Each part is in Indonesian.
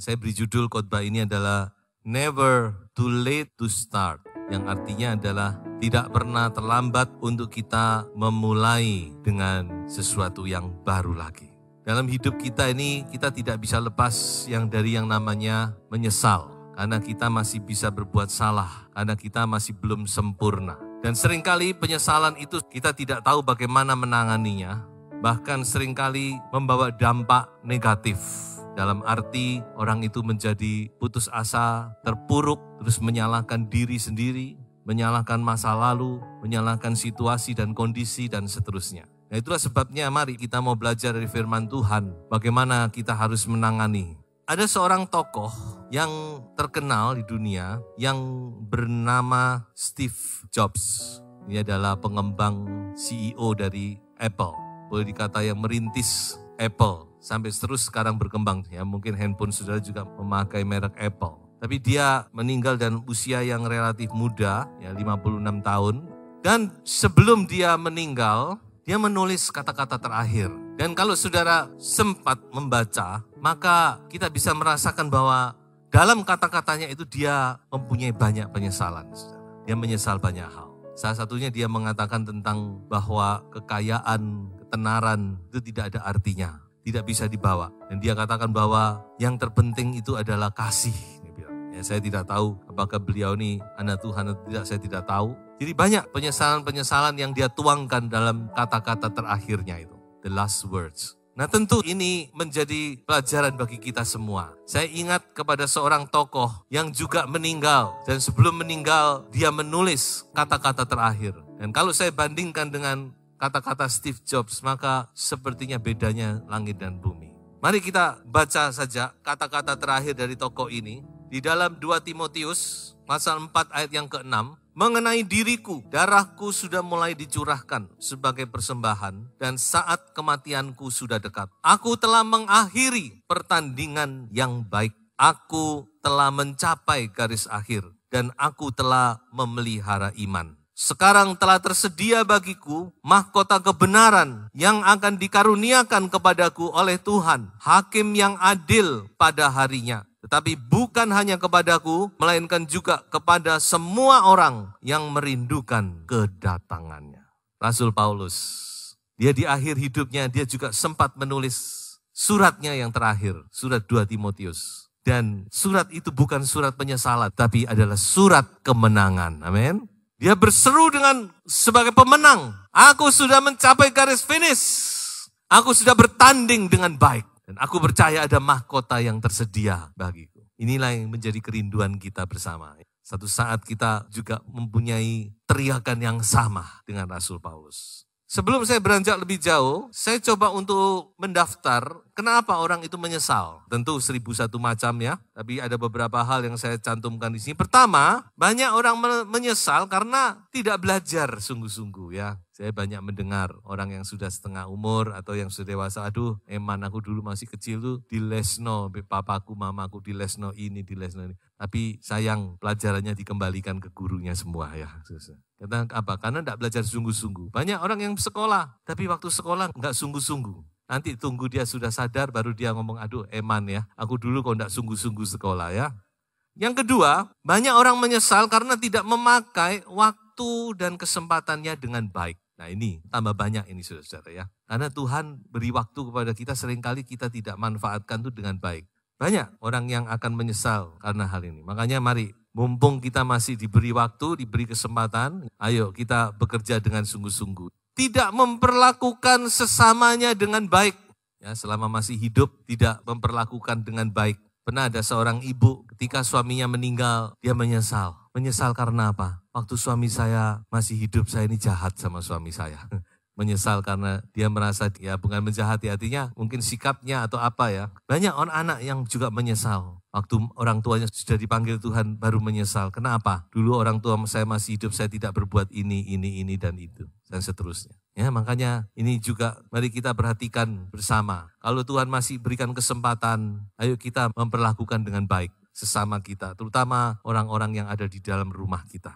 Saya beri judul khotbah ini adalah Never Too Late to Start, yang artinya adalah tidak pernah terlambat untuk kita memulai dengan sesuatu yang baru lagi. Dalam hidup kita ini, kita tidak bisa lepas yang dari yang namanya menyesal, karena kita masih bisa berbuat salah, karena kita masih belum sempurna. Dan seringkali penyesalan itu kita tidak tahu bagaimana menanganinya, bahkan seringkali membawa dampak negatif dalam arti orang itu menjadi putus asa, terpuruk, terus menyalahkan diri sendiri, menyalahkan masa lalu, menyalahkan situasi dan kondisi dan seterusnya. Nah itulah sebabnya mari kita mau belajar dari firman Tuhan bagaimana kita harus menangani. Ada seorang tokoh yang terkenal di dunia yang bernama Steve Jobs. Ini adalah pengembang CEO dari Apple. Boleh dikata yang merintis Apple sampai terus sekarang berkembang ya mungkin handphone saudara juga memakai merek Apple tapi dia meninggal dan usia yang relatif muda ya 56 tahun dan sebelum dia meninggal dia menulis kata-kata terakhir dan kalau saudara sempat membaca maka kita bisa merasakan bahwa dalam kata-katanya itu dia mempunyai banyak penyesalan dia menyesal banyak hal salah satunya dia mengatakan tentang bahwa kekayaan ketenaran itu tidak ada artinya tidak bisa dibawa. Dan dia katakan bahwa yang terpenting itu adalah kasih. ya, saya tidak tahu apakah beliau ini anak Tuhan atau tidak, saya tidak tahu. Jadi banyak penyesalan-penyesalan yang dia tuangkan dalam kata-kata terakhirnya itu. The last words. Nah tentu ini menjadi pelajaran bagi kita semua. Saya ingat kepada seorang tokoh yang juga meninggal. Dan sebelum meninggal, dia menulis kata-kata terakhir. Dan kalau saya bandingkan dengan kata-kata Steve Jobs, maka sepertinya bedanya langit dan bumi. Mari kita baca saja kata-kata terakhir dari tokoh ini di dalam 2 Timotius pasal 4 ayat yang ke-6 mengenai diriku darahku sudah mulai dicurahkan sebagai persembahan dan saat kematianku sudah dekat aku telah mengakhiri pertandingan yang baik aku telah mencapai garis akhir dan aku telah memelihara iman sekarang telah tersedia bagiku mahkota kebenaran yang akan dikaruniakan kepadaku oleh Tuhan, hakim yang adil pada harinya. Tetapi bukan hanya kepadaku, melainkan juga kepada semua orang yang merindukan kedatangannya. Rasul Paulus, dia di akhir hidupnya, dia juga sempat menulis suratnya yang terakhir, surat 2 Timotius. Dan surat itu bukan surat penyesalan, tapi adalah surat kemenangan. Amin. Dia berseru dengan sebagai pemenang. Aku sudah mencapai garis finish. Aku sudah bertanding dengan baik. Dan aku percaya ada mahkota yang tersedia bagiku. Inilah yang menjadi kerinduan kita bersama. Satu saat kita juga mempunyai teriakan yang sama dengan Rasul Paulus. Sebelum saya beranjak lebih jauh, saya coba untuk mendaftar Kenapa orang itu menyesal? Tentu seribu satu macam ya, tapi ada beberapa hal yang saya cantumkan di sini. Pertama, banyak orang menyesal karena tidak belajar sungguh-sungguh ya. Saya banyak mendengar orang yang sudah setengah umur atau yang sudah dewasa, aduh eman aku dulu masih kecil tuh di lesno, papaku, mamaku di lesno ini, di lesno ini. Tapi sayang pelajarannya dikembalikan ke gurunya semua ya. Karena apa? Karena tidak belajar sungguh-sungguh. Banyak orang yang sekolah, tapi waktu sekolah nggak sungguh-sungguh. Nanti tunggu dia sudah sadar baru dia ngomong, aduh eman ya, aku dulu kok enggak sungguh-sungguh sekolah ya. Yang kedua, banyak orang menyesal karena tidak memakai waktu dan kesempatannya dengan baik. Nah ini tambah banyak ini saudara-saudara ya. Karena Tuhan beri waktu kepada kita seringkali kita tidak manfaatkan itu dengan baik. Banyak orang yang akan menyesal karena hal ini. Makanya mari mumpung kita masih diberi waktu, diberi kesempatan, ayo kita bekerja dengan sungguh-sungguh tidak memperlakukan sesamanya dengan baik. Ya, selama masih hidup tidak memperlakukan dengan baik. Pernah ada seorang ibu ketika suaminya meninggal, dia menyesal. Menyesal karena apa? Waktu suami saya masih hidup, saya ini jahat sama suami saya. menyesal karena dia merasa ya bukan menjahati hatinya, mungkin sikapnya atau apa ya. Banyak orang anak yang juga menyesal Waktu orang tuanya sudah dipanggil Tuhan baru menyesal. Kenapa? Dulu orang tua saya masih hidup, saya tidak berbuat ini, ini, ini, dan itu. Dan seterusnya. Ya, makanya ini juga mari kita perhatikan bersama. Kalau Tuhan masih berikan kesempatan, ayo kita memperlakukan dengan baik sesama kita, terutama orang-orang yang ada di dalam rumah kita.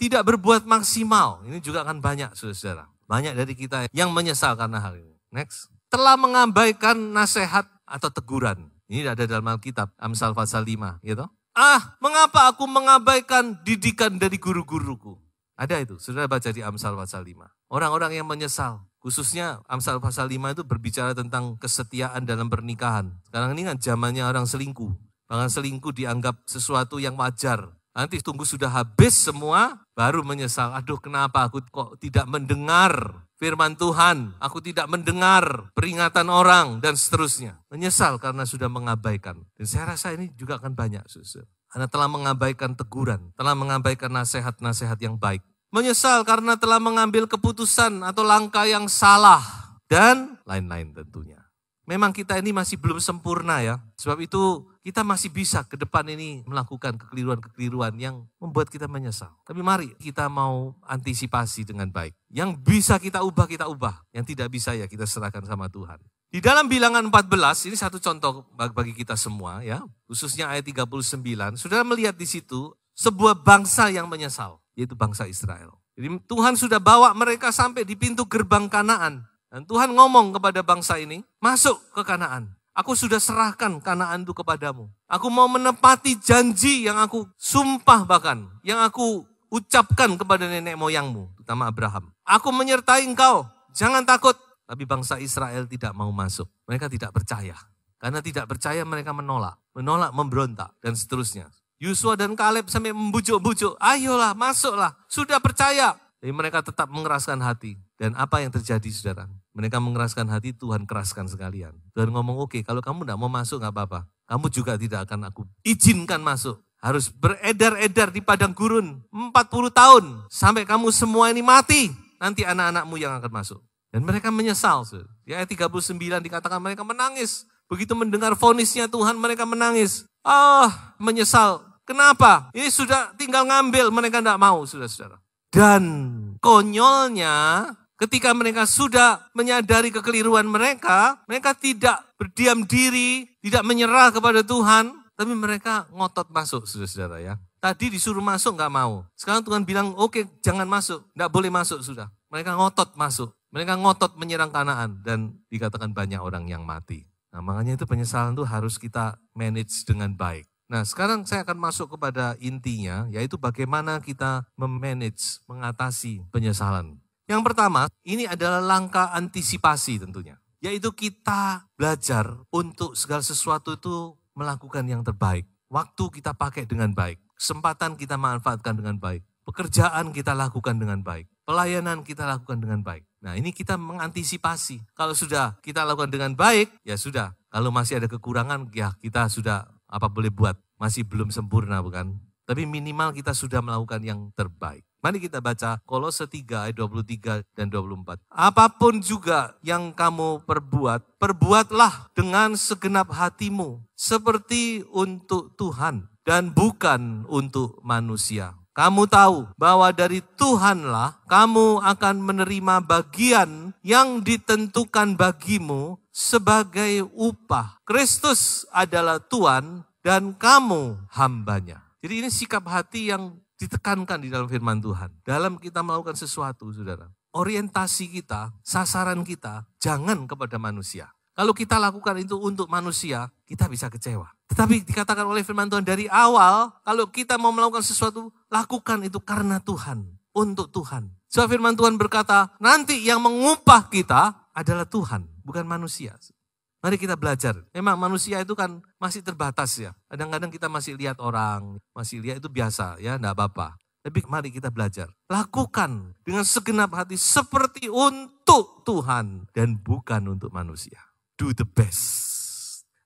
Tidak berbuat maksimal, ini juga akan banyak saudara-saudara. Banyak dari kita yang menyesal karena hal ini. Next. Telah mengabaikan nasihat atau teguran. Ini ada dalam Alkitab, Amsal pasal 5, gitu. Ya ah, mengapa aku mengabaikan didikan dari guru-guruku? Ada itu, sudah baca di Amsal pasal 5. Orang-orang yang menyesal, khususnya Amsal pasal 5 itu berbicara tentang kesetiaan dalam pernikahan. Sekarang ini kan zamannya orang selingkuh. Bahkan selingkuh dianggap sesuatu yang wajar. Nanti tunggu sudah habis semua, baru menyesal. Aduh kenapa aku kok tidak mendengar firman Tuhan, aku tidak mendengar peringatan orang, dan seterusnya. Menyesal karena sudah mengabaikan. Dan saya rasa ini juga akan banyak, susu karena telah mengabaikan teguran, telah mengabaikan nasihat-nasihat yang baik. Menyesal karena telah mengambil keputusan atau langkah yang salah, dan lain-lain tentunya. Memang kita ini masih belum sempurna ya. Sebab itu kita masih bisa ke depan ini melakukan kekeliruan-kekeliruan yang membuat kita menyesal. Tapi mari kita mau antisipasi dengan baik. Yang bisa kita ubah, kita ubah. Yang tidak bisa ya kita serahkan sama Tuhan. Di dalam bilangan 14, ini satu contoh bagi kita semua ya, khususnya ayat 39. sudah melihat di situ sebuah bangsa yang menyesal, yaitu bangsa Israel. Jadi Tuhan sudah bawa mereka sampai di pintu gerbang Kanaan. Dan Tuhan ngomong kepada bangsa ini, masuk ke Kanaan. Aku sudah serahkan kanaan itu kepadamu. Aku mau menepati janji yang aku sumpah bahkan, yang aku ucapkan kepada nenek moyangmu, terutama Abraham. Aku menyertai engkau, jangan takut. Tapi bangsa Israel tidak mau masuk. Mereka tidak percaya. Karena tidak percaya mereka menolak. Menolak, memberontak, dan seterusnya. Yusua dan Kaleb sampai membujuk-bujuk, ayolah masuklah, sudah percaya. Jadi mereka tetap mengeraskan hati. Dan apa yang terjadi saudara? Mereka mengeraskan hati, Tuhan keraskan sekalian. Tuhan ngomong, oke okay, kalau kamu tidak mau masuk nggak apa-apa. Kamu juga tidak akan aku izinkan masuk. Harus beredar-edar di padang gurun 40 tahun. Sampai kamu semua ini mati. Nanti anak-anakmu yang akan masuk. Dan mereka menyesal. Saudara. Di ayat 39 dikatakan mereka menangis. Begitu mendengar fonisnya Tuhan mereka menangis. Ah, oh, menyesal. Kenapa? Ini sudah tinggal ngambil, mereka tidak mau, saudara-saudara. Dan konyolnya ketika mereka sudah menyadari kekeliruan mereka, mereka tidak berdiam diri, tidak menyerah kepada Tuhan, tapi mereka ngotot masuk, saudara-saudara ya. Tadi disuruh masuk nggak mau. Sekarang Tuhan bilang, oke okay, jangan masuk, nggak boleh masuk sudah. Mereka ngotot masuk, mereka ngotot menyerang kanaan dan dikatakan banyak orang yang mati. Nah makanya itu penyesalan itu harus kita manage dengan baik. Nah, sekarang saya akan masuk kepada intinya, yaitu bagaimana kita memanage, mengatasi penyesalan. Yang pertama, ini adalah langkah antisipasi tentunya, yaitu kita belajar untuk segala sesuatu itu melakukan yang terbaik. Waktu kita pakai dengan baik, kesempatan kita manfaatkan dengan baik, pekerjaan kita lakukan dengan baik, pelayanan kita lakukan dengan baik. Nah, ini kita mengantisipasi. Kalau sudah kita lakukan dengan baik, ya sudah. Kalau masih ada kekurangan, ya kita sudah apa boleh buat, masih belum sempurna bukan? Tapi minimal kita sudah melakukan yang terbaik. Mari kita baca Kolose 3 ayat 23 dan 24. Apapun juga yang kamu perbuat, perbuatlah dengan segenap hatimu seperti untuk Tuhan dan bukan untuk manusia. Kamu tahu bahwa dari Tuhanlah kamu akan menerima bagian yang ditentukan bagimu sebagai upah. Kristus adalah Tuhan dan kamu hambanya. Jadi ini sikap hati yang ditekankan di dalam firman Tuhan. Dalam kita melakukan sesuatu, saudara. Orientasi kita, sasaran kita, jangan kepada manusia. Kalau kita lakukan itu untuk manusia, kita bisa kecewa. Tetapi dikatakan oleh firman Tuhan dari awal, kalau kita mau melakukan sesuatu, lakukan itu karena Tuhan, untuk Tuhan. Sebab firman Tuhan berkata, nanti yang mengupah kita adalah Tuhan, bukan manusia. Mari kita belajar. Memang manusia itu kan masih terbatas ya. Kadang-kadang kita masih lihat orang, masih lihat itu biasa ya, enggak apa-apa. Tapi mari kita belajar. Lakukan dengan segenap hati seperti untuk Tuhan dan bukan untuk manusia. Do the best.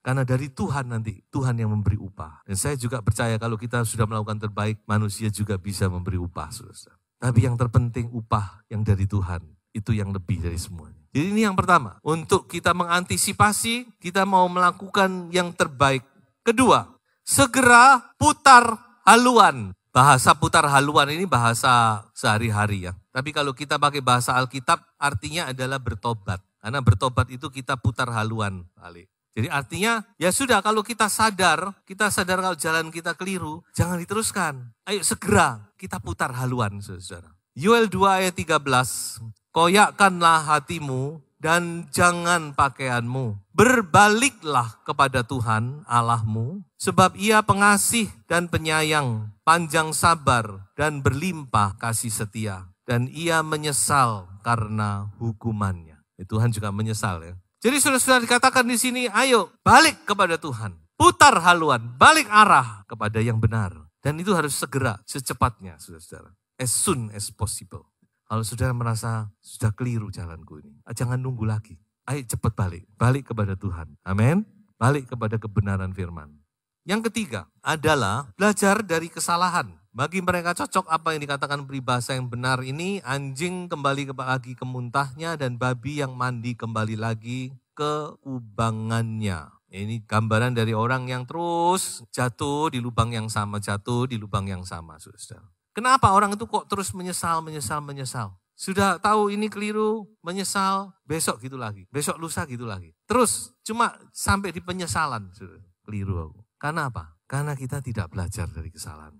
Karena dari Tuhan nanti, Tuhan yang memberi upah. Dan saya juga percaya kalau kita sudah melakukan terbaik, manusia juga bisa memberi upah. Tapi yang terpenting upah yang dari Tuhan, itu yang lebih dari semuanya. Jadi ini yang pertama, untuk kita mengantisipasi, kita mau melakukan yang terbaik. Kedua, segera putar haluan. Bahasa putar haluan ini bahasa sehari-hari ya. Tapi kalau kita pakai bahasa Alkitab, artinya adalah bertobat. Karena bertobat itu kita putar haluan balik. Jadi artinya ya sudah kalau kita sadar, kita sadar kalau jalan kita keliru, jangan diteruskan. Ayo segera kita putar haluan saudara. Yoel 2 ayat 13, koyakkanlah hatimu dan jangan pakaianmu. Berbaliklah kepada Tuhan Allahmu, sebab Ia pengasih dan penyayang, panjang sabar dan berlimpah kasih setia, dan Ia menyesal karena hukumannya. Ya, Tuhan juga menyesal ya. Jadi sudah-sudah dikatakan di sini, ayo balik kepada Tuhan, putar haluan, balik arah kepada yang benar. Dan itu harus segera, secepatnya, saudara-saudara. As soon as possible. Kalau saudara merasa sudah keliru jalanku ini, ah, jangan nunggu lagi. Ayo cepat balik, balik kepada Tuhan. Amin. Balik kepada kebenaran firman. Yang ketiga adalah belajar dari kesalahan. Bagi mereka cocok apa yang dikatakan peribahasa yang benar ini, anjing kembali lagi ke muntahnya dan babi yang mandi kembali lagi ke kubangannya. Ini gambaran dari orang yang terus jatuh di lubang yang sama, jatuh di lubang yang sama, saudara. Kenapa orang itu kok terus menyesal, menyesal, menyesal? Sudah tahu ini keliru, menyesal, besok gitu lagi. Besok lusa gitu lagi. Terus cuma sampai di penyesalan, keliru aku. Karena apa? Karena kita tidak belajar dari kesalahan.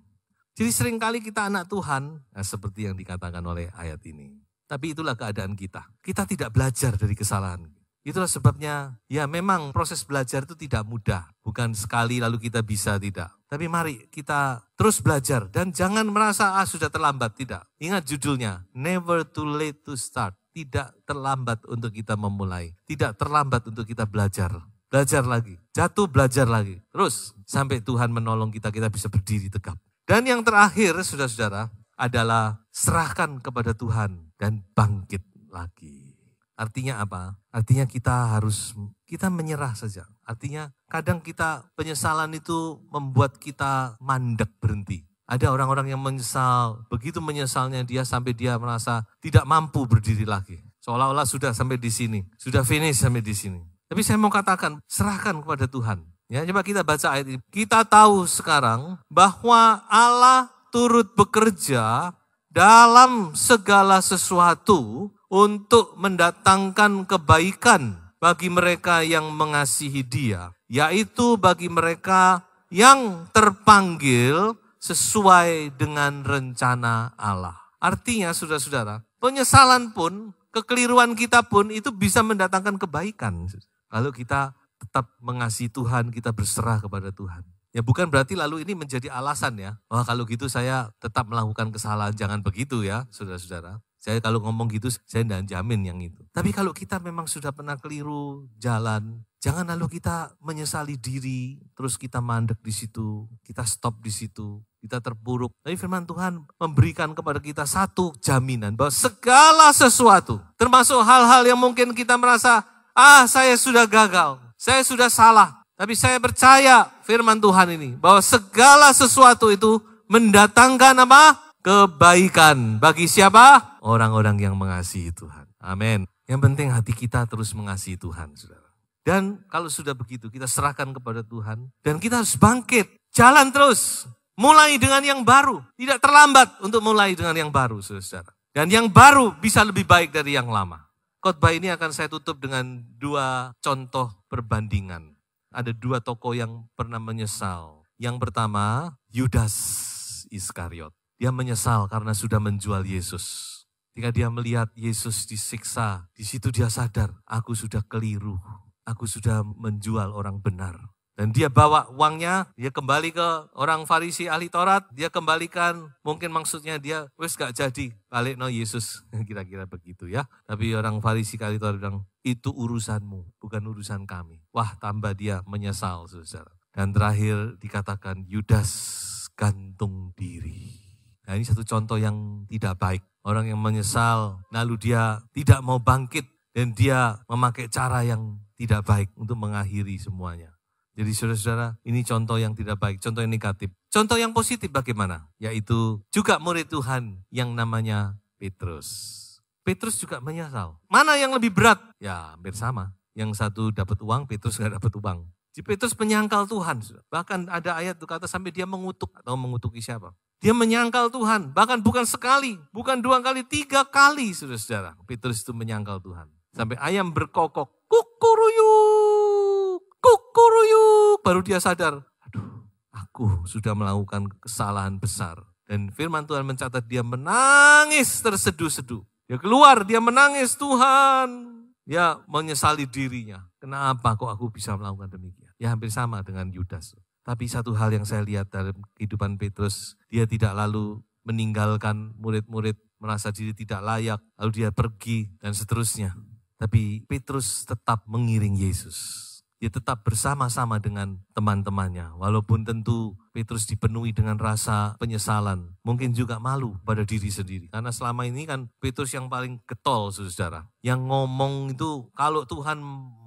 Jadi seringkali kita anak Tuhan, nah seperti yang dikatakan oleh ayat ini. Tapi itulah keadaan kita. Kita tidak belajar dari kesalahan. Itulah sebabnya, ya memang proses belajar itu tidak mudah. Bukan sekali lalu kita bisa, tidak. Tapi mari kita terus belajar dan jangan merasa ah sudah terlambat, tidak. Ingat judulnya, never too late to start. Tidak terlambat untuk kita memulai. Tidak terlambat untuk kita belajar. Belajar lagi, jatuh belajar lagi. Terus sampai Tuhan menolong kita, kita bisa berdiri tegap. Dan yang terakhir, saudara-saudara, adalah serahkan kepada Tuhan dan bangkit lagi. Artinya apa? Artinya kita harus kita menyerah saja. Artinya kadang kita penyesalan itu membuat kita mandek berhenti. Ada orang-orang yang menyesal, begitu menyesalnya dia sampai dia merasa tidak mampu berdiri lagi. Seolah-olah sudah sampai di sini, sudah finish sampai di sini. Tapi saya mau katakan, serahkan kepada Tuhan. Ya, coba kita baca ayat ini. Kita tahu sekarang bahwa Allah turut bekerja dalam segala sesuatu untuk mendatangkan kebaikan bagi mereka yang mengasihi Dia, yaitu bagi mereka yang terpanggil sesuai dengan rencana Allah. Artinya, saudara-saudara, penyesalan pun, kekeliruan kita pun itu bisa mendatangkan kebaikan. Kalau kita tetap mengasihi Tuhan, kita berserah kepada Tuhan. Ya bukan berarti lalu ini menjadi alasan ya. Wah oh, kalau gitu saya tetap melakukan kesalahan, jangan begitu ya saudara-saudara. Saya kalau ngomong gitu saya tidak jamin yang itu. Tapi kalau kita memang sudah pernah keliru jalan, jangan lalu kita menyesali diri, terus kita mandek di situ, kita stop di situ, kita terburuk. Tapi firman Tuhan memberikan kepada kita satu jaminan bahwa segala sesuatu, termasuk hal-hal yang mungkin kita merasa, ah saya sudah gagal, saya sudah salah, tapi saya percaya firman Tuhan ini bahwa segala sesuatu itu mendatangkan apa? Kebaikan bagi siapa? orang-orang yang mengasihi Tuhan. Amin. Yang penting hati kita terus mengasihi Tuhan, saudara. Dan kalau sudah begitu, kita serahkan kepada Tuhan. Dan kita harus bangkit, jalan terus. Mulai dengan yang baru. Tidak terlambat untuk mulai dengan yang baru, saudara. Dan yang baru bisa lebih baik dari yang lama. Khotbah ini akan saya tutup dengan dua contoh perbandingan. Ada dua tokoh yang pernah menyesal. Yang pertama, Yudas Iskariot. Dia menyesal karena sudah menjual Yesus. Ketika dia melihat Yesus disiksa, di situ dia sadar, aku sudah keliru, aku sudah menjual orang benar. Dan dia bawa uangnya, dia kembali ke orang Farisi ahli Taurat, dia kembalikan, mungkin maksudnya dia, wes gak jadi, balik no Yesus, kira-kira begitu ya. Tapi orang Farisi ahli Taurat bilang, itu urusanmu, bukan urusan kami. Wah, tambah dia menyesal, saudara. Dan terakhir dikatakan, Yudas gantung diri. Nah ini satu contoh yang tidak baik. Orang yang menyesal, lalu dia tidak mau bangkit dan dia memakai cara yang tidak baik untuk mengakhiri semuanya. Jadi saudara-saudara, ini contoh yang tidak baik, contoh yang negatif. Contoh yang positif bagaimana? Yaitu juga murid Tuhan yang namanya Petrus. Petrus juga menyesal. Mana yang lebih berat? Ya hampir sama. Yang satu dapat uang, Petrus nggak dapat uang. Petrus menyangkal Tuhan. Bahkan ada ayat itu kata sampai dia mengutuk atau mengutuki siapa. Dia menyangkal Tuhan. Bahkan bukan sekali, bukan dua kali, tiga kali saudara-saudara. Petrus itu menyangkal Tuhan. Sampai ayam berkokok, kukuruyuk, kukuruyuk. Baru dia sadar, aduh aku sudah melakukan kesalahan besar. Dan firman Tuhan mencatat dia menangis terseduh-seduh. Dia keluar, dia menangis Tuhan. ya menyesali dirinya. Kenapa kok aku bisa melakukan demikian? Ya hampir sama dengan Yudas. Tapi satu hal yang saya lihat dalam kehidupan Petrus, dia tidak lalu meninggalkan murid-murid merasa diri tidak layak, lalu dia pergi dan seterusnya. Tapi Petrus tetap mengiring Yesus dia ya tetap bersama-sama dengan teman-temannya. Walaupun tentu Petrus dipenuhi dengan rasa penyesalan, mungkin juga malu pada diri sendiri. Karena selama ini kan Petrus yang paling getol, saudara. Yang ngomong itu, kalau Tuhan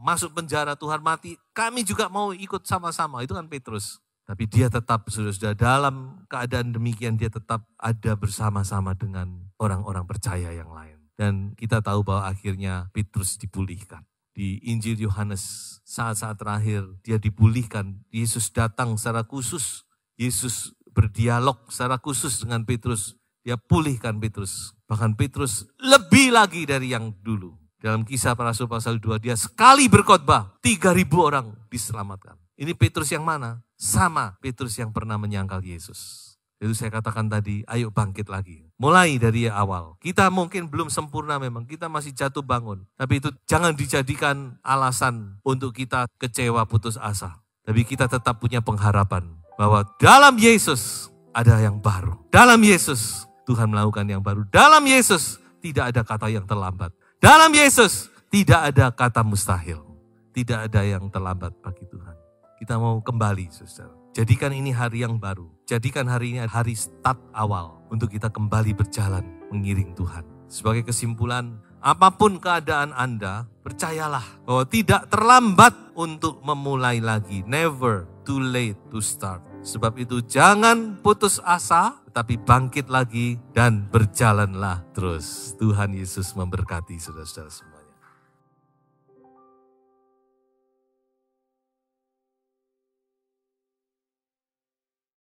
masuk penjara, Tuhan mati, kami juga mau ikut sama-sama. Itu kan Petrus. Tapi dia tetap, sudah dalam keadaan demikian dia tetap ada bersama-sama dengan orang-orang percaya yang lain. Dan kita tahu bahwa akhirnya Petrus dipulihkan di Injil Yohanes saat-saat terakhir dia dipulihkan. Yesus datang secara khusus. Yesus berdialog secara khusus dengan Petrus. Dia pulihkan Petrus. Bahkan Petrus lebih lagi dari yang dulu. Dalam kisah para rasul pasal 2 dia sekali berkhotbah 3000 orang diselamatkan. Ini Petrus yang mana? Sama Petrus yang pernah menyangkal Yesus. Itu saya katakan tadi, ayo bangkit lagi. Mulai dari awal. Kita mungkin belum sempurna memang, kita masih jatuh bangun. Tapi itu jangan dijadikan alasan untuk kita kecewa putus asa. Tapi kita tetap punya pengharapan bahwa dalam Yesus ada yang baru. Dalam Yesus Tuhan melakukan yang baru. Dalam Yesus tidak ada kata yang terlambat. Dalam Yesus tidak ada kata mustahil. Tidak ada yang terlambat bagi Tuhan. Kita mau kembali, saudara. Jadikan ini hari yang baru. Jadikan hari ini hari start awal untuk kita kembali berjalan mengiring Tuhan. Sebagai kesimpulan, apapun keadaan Anda, percayalah bahwa tidak terlambat untuk memulai lagi. Never too late to start. Sebab itu jangan putus asa, tetapi bangkit lagi dan berjalanlah terus. Tuhan Yesus memberkati saudara-saudara semua.